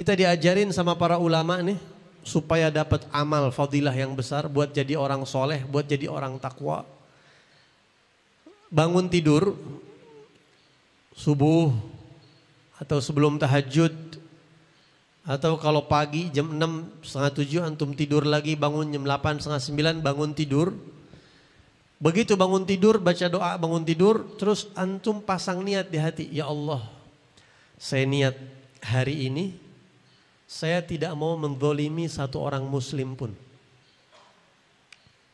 Kita diajarin sama para ulama nih supaya dapat amal fadilah yang besar buat jadi orang soleh, buat jadi orang takwa. Bangun tidur subuh atau sebelum tahajud atau kalau pagi jam 6 setengah 7 antum tidur lagi bangun jam 8 setengah 9 bangun tidur Begitu bangun tidur, baca doa bangun tidur, terus antum pasang niat di hati. Ya Allah, saya niat hari ini saya tidak mau mendolimi satu orang muslim pun.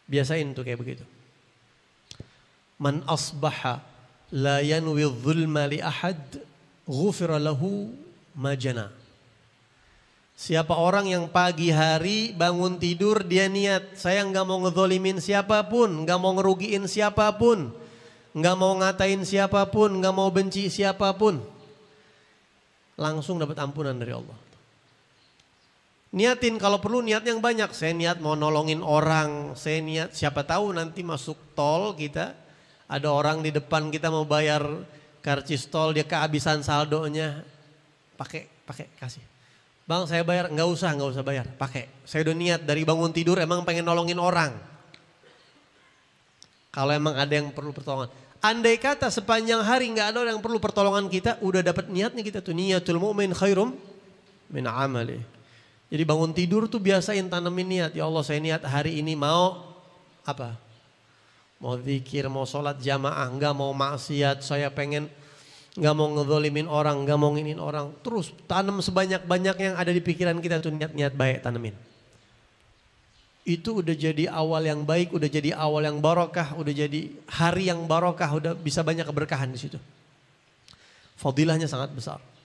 Biasain tuh kayak begitu. Man asbaha la yanwi dhulma li ahad ghufira lahu majana. Siapa orang yang pagi hari bangun tidur dia niat saya nggak mau ngedolimin siapapun, nggak mau ngerugiin siapapun, nggak mau ngatain siapapun, nggak mau benci siapapun, langsung dapat ampunan dari Allah. Niatin kalau perlu niat yang banyak. Saya niat mau nolongin orang. Saya niat siapa tahu nanti masuk tol kita. Ada orang di depan kita mau bayar karcis tol dia kehabisan saldonya. Pakai, pakai, kasih. Bang saya bayar, nggak usah, nggak usah bayar, pakai. Saya udah niat dari bangun tidur emang pengen nolongin orang. Kalau emang ada yang perlu pertolongan. Andai kata sepanjang hari nggak ada orang yang perlu pertolongan kita, udah dapat niatnya kita tuh niatul mu'min khairum min amali. Jadi bangun tidur tuh biasain tanemin niat. Ya Allah saya niat hari ini mau apa? Mau zikir, mau sholat jamaah, nggak mau maksiat. Saya pengen nggak mau ngedolimin orang, nggak mau nginin orang. Terus tanam sebanyak-banyak yang ada di pikiran kita tuh niat-niat baik tanemin. Itu udah jadi awal yang baik, udah jadi awal yang barokah, udah jadi hari yang barokah, udah bisa banyak keberkahan di situ. Fadilahnya sangat besar.